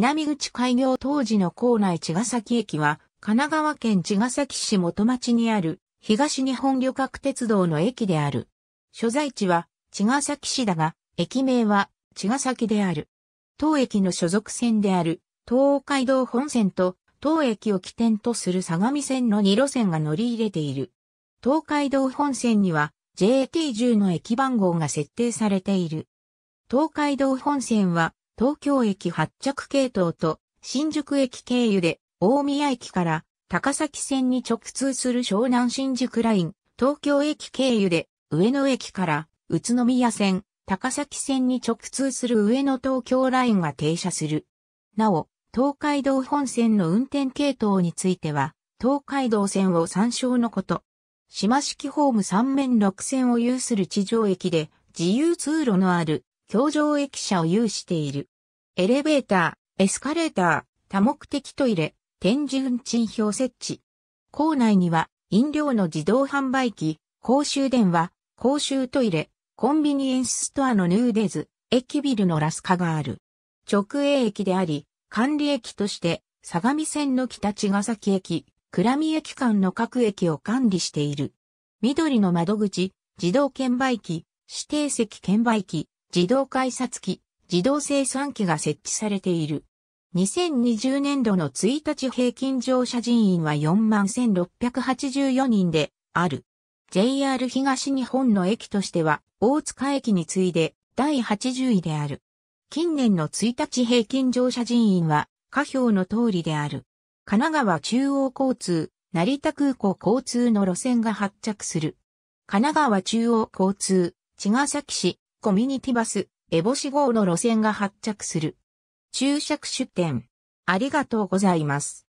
南口開業当時の校内茅ヶ崎駅は、神奈川県茅ヶ崎市元町にある東日本旅客鉄道の駅である。所在地は茅ヶ崎市だが、駅名は茅ヶ崎である。当駅の所属線である東海道本線と当駅を起点とする相模線の2路線が乗り入れている。東海道本線には JT10 の駅番号が設定されている。東海道本線は東京駅発着系統と新宿駅経由で大宮駅から高崎線に直通する湘南新宿ライン、東京駅経由で上野駅から宇都宮線、高崎線に直通する上野東京ラインが停車する。なお、東海道本線の運転系統については、東海道線を参照のこと。島式ホーム3面6線を有する地上駅で自由通路のある京上駅舎を有している。エレベーター、エスカレーター、多目的トイレ、展示運賃表設置。校内には、飲料の自動販売機、公衆電話、公衆トイレ、コンビニエンスストアのヌーデズ、駅ビルのラスカがある。直営駅であり、管理駅として、相模線の北茅ヶ崎駅、倉見駅間の各駅を管理している。緑の窓口、自動券売機、指定席券売機、自動改札機、自動生産機が設置されている。2020年度の1日平均乗車人員は41,684人である。JR 東日本の駅としては大塚駅に次いで第80位である。近年の1日平均乗車人員は下表の通りである。神奈川中央交通、成田空港交通の路線が発着する。神奈川中央交通、茅ヶ崎市、コミュニティバス、エボシ号の路線が発着する。注釈出店。ありがとうございます。